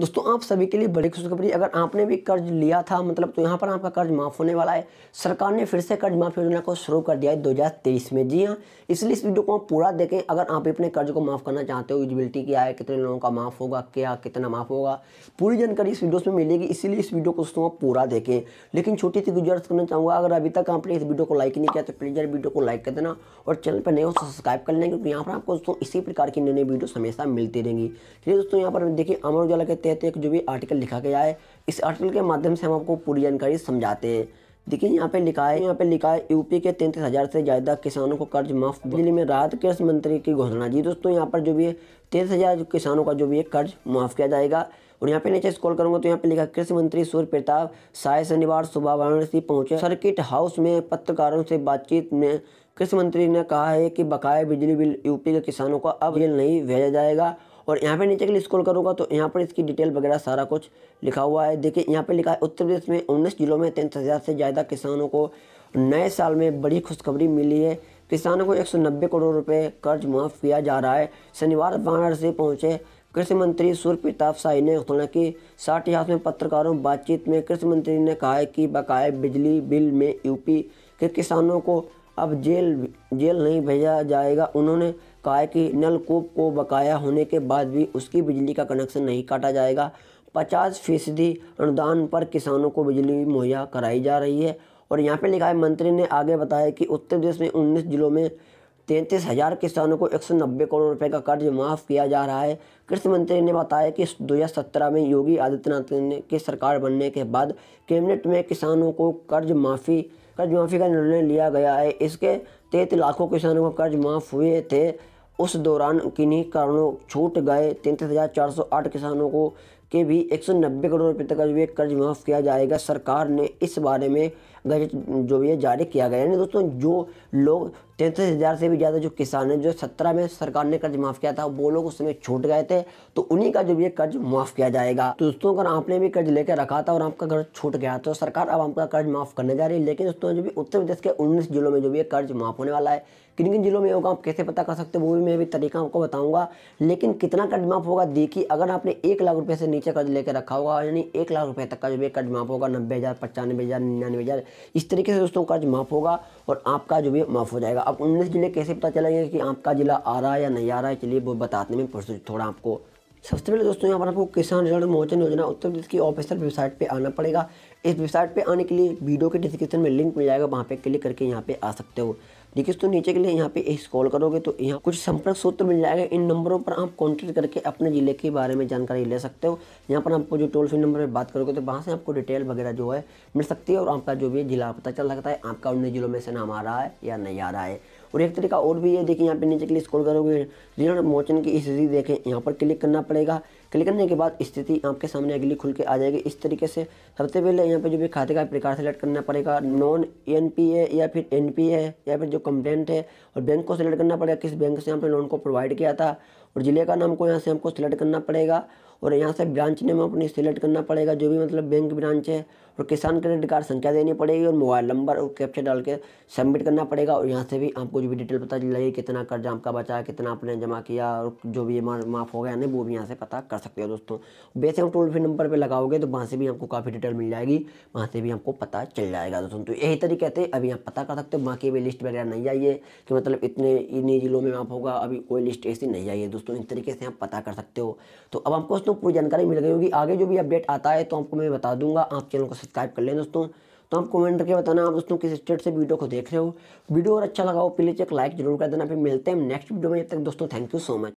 दोस्तों आप सभी के लिए बड़ी खुशखबरी अगर आपने भी कर्ज लिया था मतलब तो यहाँ पर आपका कर्ज माफ़ होने वाला है सरकार ने फिर से कर्ज माफ़ी योजना को शुरू कर दिया है दो में जी हाँ इसलिए इस वीडियो को आप पूरा देखें अगर आप अपने कर्ज को माफ़ करना चाहते हो यूजबिलिटी क्या है कितने लोगों का माफ़ होगा क्या कितना माफ़ होगा पूरी जानकारी इस वीडियो में मिलेगी इसीलिए इस वीडियो को दोस्तों आप पूरा देखें लेकिन छोटी सी गुजारिश करना चाहूँगा अगर अभी तक आपने इस वीडियो को लाइक नहीं किया तो प्लीज़ यार वीडियो को लाइक कर देना और चैनल पर नए हो सब्सक्राइब तो कर लेना क्योंकि यहाँ पर आपको दोस्तों इसी प्रकार की नई नई वीडियो हमेशा मिलती रहेंगी दोस्तों यहाँ पर देखिए अमर उजाला कहते तहत तो एक जो भी आर्टिकल लिखा गया है इस आर्टिकल के माध्यम से हम आपको पूरी जानकारी समझाते हैं देखिए यहाँ पे लिखा है यहाँ पे लिखा है यूपी के तैंतीस हज़ार से ज़्यादा किसानों को कर्ज माफ बिजली में राहत कृषि मंत्री की घोषणा जी दोस्तों यहाँ पर जो भी है तैंतीस हज़ार किसानों का जो भी है कर्ज माफ़ किया जाएगा और यहाँ पे नीचे स्क्रॉल करूँगा तो यहाँ पे लिखा है कृषि मंत्री सूर्य प्रताप साय शनिवार सुबह वाराणसी पहुँचे सर्किट हाउस में पत्रकारों से बातचीत में कृषि मंत्री ने कहा है कि बकाया बिजली बिल यूपी के किसानों को अब जेल नहीं भेजा जाएगा और यहाँ पे नीचे के लिए स्क्रॉल करूँगा तो यहाँ पर इसकी डिटेल वगैरह सारा कुछ लिखा हुआ है देखिए यहाँ पे लिखा है उत्तर प्रदेश में उन्नीस जिलों में तैंतीस हज़ार से ज़्यादा किसानों को नए साल में बड़ी खुशखबरी मिली है किसानों को 190 करोड़ रुपये कर्ज माफ़ किया जा रहा है शनिवार वाराणसी पहुँचे कृषि मंत्री सूर्य प्रताप शाही ने घोषणा की साठ इतिहास में पत्रकारों बातचीत में कृषि मंत्री ने कहा है कि बकाए बिजली बिल में यूपी के किसानों को अब जेल जेल नहीं भेजा जाएगा उन्होंने कहा कि नलकूप को बकाया होने के बाद भी उसकी बिजली का कनेक्शन नहीं काटा जाएगा पचास फीसदी अनुदान पर किसानों को बिजली मुहैया कराई जा रही है और यहाँ पे लिखा है मंत्री ने आगे बताया कि उत्तर प्रदेश में उन्नीस जिलों में तैंतीस हज़ार किसानों को एक सौ नब्बे करोड़ रुपए का कर्ज माफ़ किया जा रहा है कृषि मंत्री ने बताया कि दो हज़ार सत्रह में योगी आदित्यनाथ ने की सरकार बनने के बाद कैबिनेट में किसानों को कर्ज माफ़ी कर्ज माफ़ी का निर्णय लिया गया है इसके तैत लाखों किसानों को कर्ज माफ़ हुए थे उस दौरान किन्हीं कारणों छूट गए तैंतीस हज़ार चार सौ आठ किसानों को के भी एक सौ नब्बे करोड़ रुपये तक कर्ज माफ़ किया जाएगा सरकार ने इस बारे में गजट जो भी है जारी किया गया यानी दोस्तों जो लोग तैंतीस हज़ार से भी ज़्यादा जो किसान हैं जो सत्रह में सरकार ने कर्ज माफ़ किया था वो लोग उस समय छूट गए थे तो उन्हीं का जो भी कर्ज माफ़ किया जाएगा तो दोस्तों अगर आपने भी कर्ज लेकर रखा था और आपका घर छूट गया तो सरकार अब आपका कर्ज माफ़ करने जा रही है लेकिन दोस्तों जो भी उत्तर प्रदेश के उन्नीस जिलों में जो भी कर्ज माफ़ होने वाला है किन किन जिलों में होगा आप कैसे पता कर सकते हो वो भी मैं भी तरीका आपको बताऊंगा लेकिन कितना कर्ज माफ़ होगा देखिए अगर आपने एक लाख रुपए से नीचे कर्ज लेकर रखा होगा यानी एक लाख रुपए तक का जो भी कर्ज माफ़ होगा नब्बे हज़ार पचानवे हज़ार निन्यानवे हज़ार इस तरीके से दोस्तों कर्ज माफ़ होगा और आपका जो भी माफ़ हो जाएगा अब उन्नीस जिले कैसे पता चलेंगे कि आपका ज़िला आ रहा है या नहीं आ रहा है चलिए वो बताने में थोड़ा आपको सबसे पहले दोस्तों यहाँ पर आपको किसान ऋण मोचन योजना उत्तर प्रदेश की ऑफिसियल वेबसाइट पे आना पड़ेगा इस वेबसाइट पे आने के लिए वीडियो के डिस्क्रिप्शन में लिंक मिल जाएगा वहाँ पे क्लिक करके यहाँ पे आ सकते हो देखिए तो नीचे के लिए यहाँ पे स्क्रॉल करोगे तो यहाँ कुछ संपर्क सूत्र मिल जाएगा इन नंबरों पर आप कॉन्टेक्ट करके अपने ज़िले के बारे में जानकारी ले सकते हो यहाँ पर आपको जो टोल फ्री नंबर पर बात करोगे तो वहाँ से आपको डिटेल वगैरह जो है मिल सकती है और आपका जो भी जिला पता चल सकता है आपका उन जिलों में से नाम आ रहा है या नहीं आ रहा है और एक तरीका और भी है देखिए यहाँ पे नीचे के लिए स्कोर करोगे ऋण मोचन की स्थिति देखें यहाँ पर क्लिक करना पड़ेगा क्लिक करने के बाद स्थिति आपके सामने अगली खुल के आ जाएगी इस तरीके से सबसे पहले यहाँ पे जो भी खाते का प्रकार सेलेक्ट करना पड़ेगा नॉन एन या फिर एन या फिर जो कंप्लेंट है और बैंक को सिलेक्ट करना पड़ेगा किस बैंक से आपने लोन को प्रोवाइड किया था और ज़िले का नाम को यहाँ से हमको सिलेक्ट करना पड़ेगा और यहाँ से ब्रांच नेम अपनी सिलेक्ट करना पड़ेगा जो भी मतलब बैंक ब्रांच है और किसान क्रेडिट कार्ड संख्या देनी पड़ेगी और मोबाइल नंबर और कैप्चर डाल के सबमिट करना पड़ेगा और यहाँ से भी आपको जो भी डिटेल पता चल जाएगी कितना कर्जा आपका बचा कितना आपने जमा किया और जो भी अमाउंट माफ़ हो गया नहीं वो भी यहाँ से पता कर सकते हो दोस्तों वैसे हम टोल फ्री नंबर पर लगाओगे तो वहाँ से भी आपको काफ़ी डिटेल मिल जाएगी वहाँ से भी आपको पता चल जाएगा दोस्तों तो यही तरीके थे अभी आप पता कर सकते हो बाकी भी लिस्ट वगैरह नहीं आई है कि मतलब इतने इन्हीं जिलों में माफ होगा अभी कोई लिस्ट ऐसी नहीं आई है दोस्तों इन तरीके से आप पता कर सकते हो तो अब आपको दोस्तों पूरी जानकारी मिल गई होगी आगे जो भी अपडेट आता है तो आपको मैं बता दूंगा आप चैनल को सब्सक्राइब कर लें दोस्तों तो आप कमेंट करके बताना आप दोस्तों किस स्टेट से वीडियो को देख रहे हो वीडियो और अच्छा लगा हो प्लीज़ एक लाइक जरूर कर देना फिर मिलते हैं नेक्स्ट वीडियो में जब तक दोस्तों थैंक यू सो मच